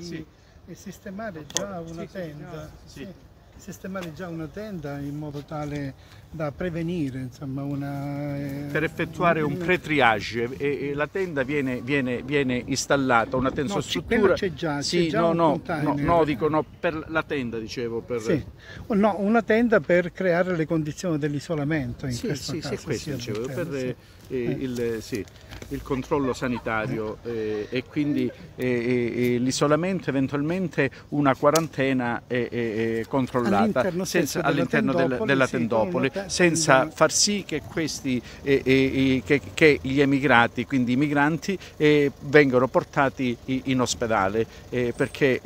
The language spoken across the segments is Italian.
sì. e sistemare già una tenda. Sì sistemare già una tenda in modo tale da prevenire insomma, una... Eh, per effettuare un pre-triage, e, e la tenda viene, viene, viene installata, una tensostruttura... No, c'è già, sì, già no, no, no, no, dico no, per la tenda dicevo. Per... Sì. No, una tenda per creare le condizioni dell'isolamento in sì, questo sì, caso. Sì, questo dicevo, per sì. Eh, eh, il, sì, il, controllo sanitario eh, e quindi eh, eh l'isolamento, eventualmente una quarantena controllata installata all'interno, senza, all'interno della, tendopoli, della tendopoli sì, senza far sì che, questi, eh, eh, che, che, gli emigrati, quindi i migranti, eh, vengano portati in ospedale perché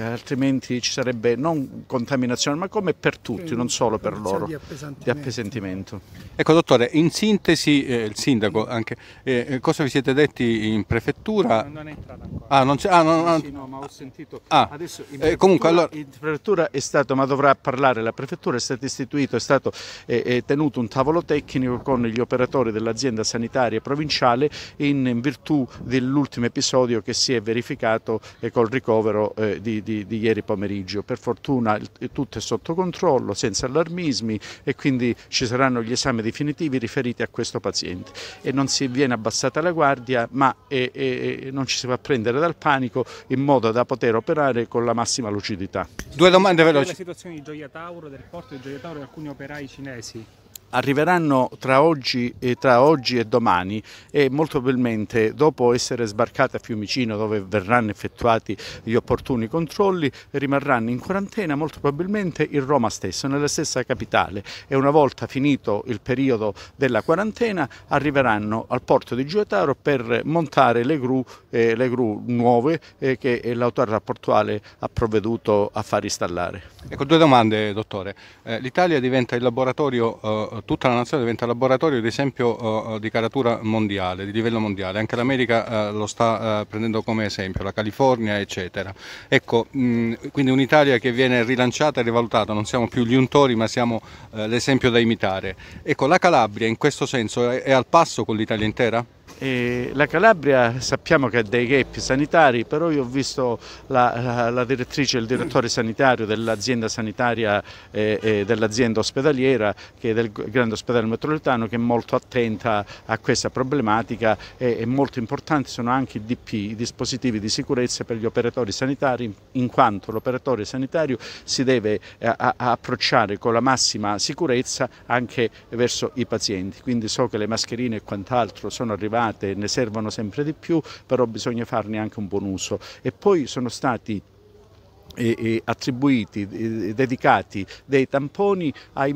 altrimenti ci sarebbe non contaminazione ma come per tutti, non solo per loro, di appesantimento. Di appesantimento. Ecco dottore, in sintesi eh, il sindaco anche, eh, eh, cosa vi siete detti in prefettura? non è entrata ancora. Ah, non c'è, ah, no, no, sì, no, ma ho sentito. Ah, adesso in prefettura, comunque, allora... in prefettura è stato detto ma dovrà parlare la prefettura, è stato istituito, è stato eh, eh, tenuto un tavolo tecnico con gli operatori dell'azienda sanitaria provinciale in, in virtù dell'ultimo episodio che si è verificato eh, col ricovero eh, di, di, di, ieri pomeriggio. Per fortuna il, tutto è sotto controllo, senza allarmismi e quindi ci saranno gli esami definitivi riferiti a questo paziente. E non si viene abbassata la guardia ma eh, eh, non ci si fa prendere dal panico in modo da poter operare con la massima lucidità. Due domande veloci situazione di Gioia Tauro, del porto di Gioia Tauro e alcuni operai cinesi arriveranno tra oggi, e tra oggi e domani e molto probabilmente dopo essere sbarcate a Fiumicino dove verranno effettuati gli opportuni controlli rimarranno in quarantena molto probabilmente in Roma stesso, nella stessa capitale e una volta finito il periodo della quarantena arriveranno al porto di Giuetaro per montare le gru, eh, le gru nuove eh, che l'autorità portuale ha provveduto a far installare. Ecco due domande dottore, eh, l'Italia diventa il laboratorio eh, tutta la nazione diventa laboratorio di esempio eh, eh, di caratura mondiale, di livello mondiale, anche l'America eh, lo sta prendendo come esempio, la California eccetera. Ecco, quindi un'Italia che viene rilanciata e rivalutata, non siamo più gli untori ma siamo l'esempio da imitare. Ecco, la Calabria in questo senso è al passo con l'Italia intera? E la Calabria sappiamo che ha dei gap sanitari, però io ho visto la, la, la direttrice, il direttore sanitario dell'azienda sanitaria eh, eh, dell'azienda ospedaliera, che è del grande ospedale metropolitano, che è molto attenta a questa problematica e, e molto importanti sono anche i DP, i dispositivi di sicurezza per gli operatori sanitari, in quanto l'operatore sanitario si deve eh, a approcciare con la massima sicurezza anche verso i pazienti. Quindi so che le mascherine e quant'altro sono arrivate usate, ne servono sempre di più, però bisogna farne anche un buon uso. E poi sono stati eh, eh, attribuiti, eh, dedicati dei tamponi a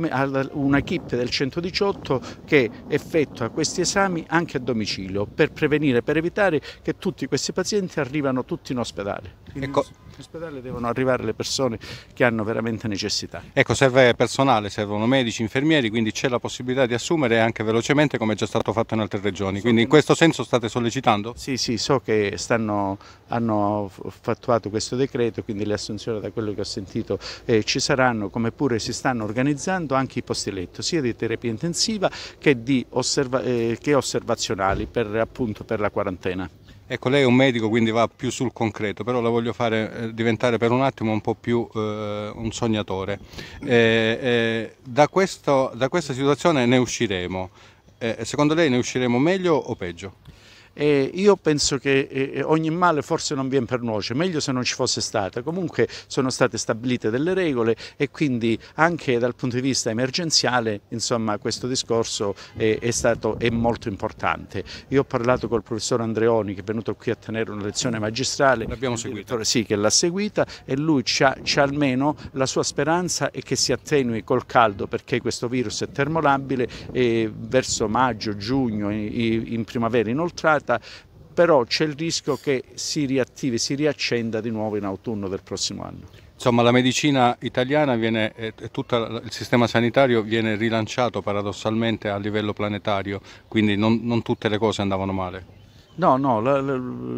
una kit del 118 che effettua questi esami anche a domicilio per prevenire, per evitare che tutti questi pazienti arrivano tutti in ospedale. Ecco. In ospedale devono arrivare le persone che hanno veramente necessità. Ecco, serve personale, servono medici, infermieri, quindi c'è la possibilità di assumere anche velocemente come è già stato fatto in altre regioni. Quindi in questo senso state sollecitando? Sì, sì, so che stanno, hanno fattuato questo decreto, quindi le assunzioni da quello che ho sentito eh, ci saranno, come pure si stanno organizzando anche i posti letto, sia di terapia intensiva che, osserva eh, che osservazionali per, appunto, per la quarantena. Ecco, lei è un medico quindi va più sul concreto, però la voglio fare eh, diventare per un attimo un po' più eh, un sognatore. Eh, eh da, questo, da, questa situazione ne usciremo. Eh, secondo lei ne usciremo meglio o peggio? E io penso che ogni male forse non viene per noce, meglio se non ci fosse stata. Comunque sono state stabilite delle regole e quindi anche dal punto di vista emergenziale insomma, questo discorso è, è, stato, è molto importante. Io ho parlato col professor Andreoni che è venuto qui a tenere una lezione magistrale. L'abbiamo seguita. Sì, che l'ha seguita e lui c'ha almeno la sua speranza e che si attenui col caldo perché questo virus è termolabile e verso maggio, giugno, in primavera inoltrati aperta, però c'è il rischio che si riattivi, si riaccenda di nuovo in autunno del prossimo anno. Insomma la medicina italiana viene, e tutto il sistema sanitario viene rilanciato paradossalmente a livello planetario, quindi non, non tutte le cose andavano male. No, no,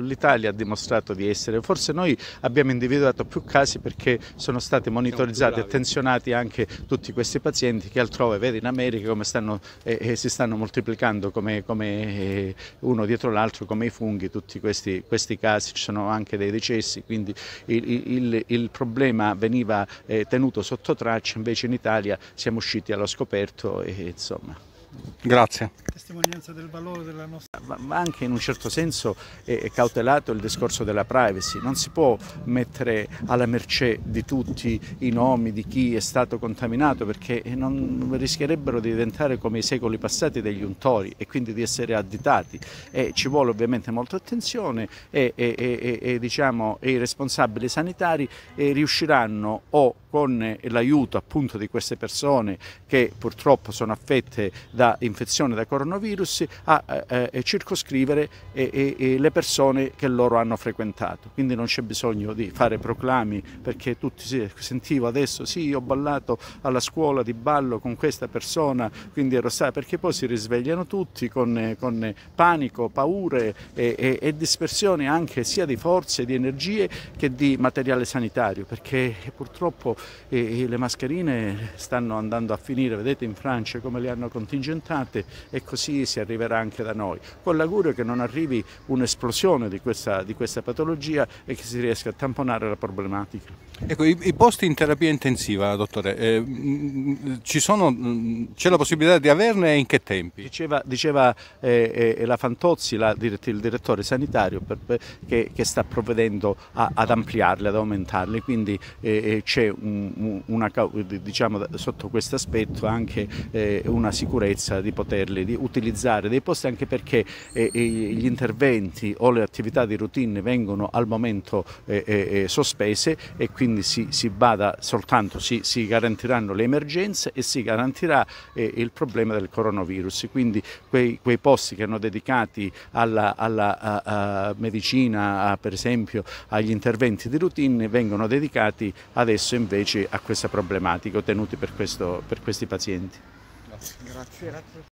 l'Italia ha dimostrato di essere, forse noi abbiamo individuato più casi perché sono stati monitorizzati e attenzionati anche tutti questi pazienti che altrove, vedi in America come stanno, eh, eh si stanno moltiplicando come, come eh, uno dietro l'altro, come i funghi, tutti questi, questi, casi, ci sono anche dei decessi, quindi il, il, il problema veniva eh, tenuto sotto traccia, invece in Italia siamo usciti allo scoperto e insomma... Grazie. Testimonianza del valore della nostra... Ma anche in un certo senso è cautelato il discorso della privacy. Non si può mettere alla mercé di tutti i nomi di chi è stato contaminato perché non rischierebbero di diventare come i secoli passati degli untori e quindi di essere additati. E ci vuole ovviamente molta attenzione e, e, e, e diciamo, i responsabili sanitari eh, riusciranno o con eh, l'aiuto appunto di queste persone che purtroppo sono affette da infezione da coronavirus a, a, eh, a eh, circoscrivere e, e, le persone che loro hanno frequentato. Quindi non c'è bisogno di fare proclami perché tutti sì, sentivo adesso sì io ho ballato alla scuola di ballo con questa persona, quindi ero sa perché poi si risvegliano tutti con, con panico, paure e, e, e dispersione anche sia di forze, di energie che di materiale sanitario perché purtroppo e, e le mascherine stanno andando a finire, vedete in Francia come le hanno contingentate e così si arriverà anche da noi, con l'augurio che non arrivi un'esplosione di questa, di questa patologia e che si riesca a tamponare la problematica. Ecco, i, i, posti in terapia intensiva, dottore, eh, mh, sono, c'è la possibilità di averne e in che tempi? Diceva, diceva eh, eh, la Fantozzi, la, il direttore sanitario, per, per, che, che, sta provvedendo a, ad ampliarli, ad aumentarli, quindi eh, eh, c'è un, una, diciamo, sotto questo aspetto anche eh, una sicurezza di poterli di utilizzare dei posti anche perché gli interventi o le attività di routine vengono al momento sospese e quindi quindi si, si bada soltanto, si, si, garantiranno le emergenze e si garantirà eh, il problema del coronavirus, quindi quei, quei posti che hanno dedicati alla, alla a, a medicina, a, per esempio agli interventi di routine, vengono dedicati adesso invece a questa problematica ottenuti per, questo, per questi pazienti. Grazie. Grazie.